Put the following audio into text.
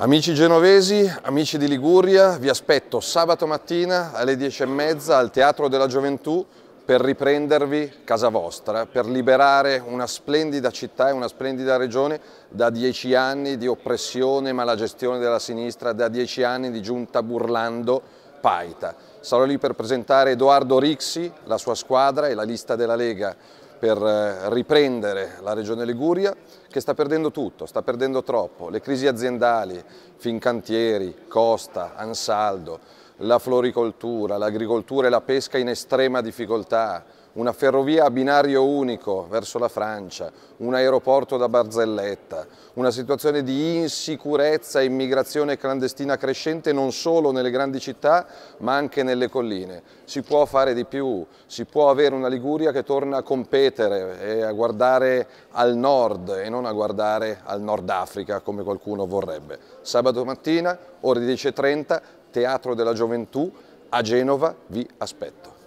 Amici genovesi, amici di Liguria, vi aspetto sabato mattina alle 10.30 al Teatro della Gioventù per riprendervi casa vostra, per liberare una splendida città e una splendida regione da dieci anni di oppressione e malagestione della sinistra, da dieci anni di giunta burlando paita. Sarò lì per presentare Edoardo Rixi, la sua squadra e la lista della Lega per eh, riprendere la regione Liguria che sta perdendo tutto, sta perdendo troppo, le crisi aziendali, Fincantieri, Costa, Ansaldo, la floricoltura, l'agricoltura e la pesca in estrema difficoltà, una ferrovia a binario unico verso la Francia, un aeroporto da barzelletta, una situazione di insicurezza e immigrazione clandestina crescente non solo nelle grandi città ma anche nelle colline. Si può fare di più, si può avere una Liguria che torna a competere e a guardare al nord e non a guardare al nord Africa come qualcuno vorrebbe. Sabato mattina, ore 10.30, Teatro della Gioventù, a Genova vi aspetto.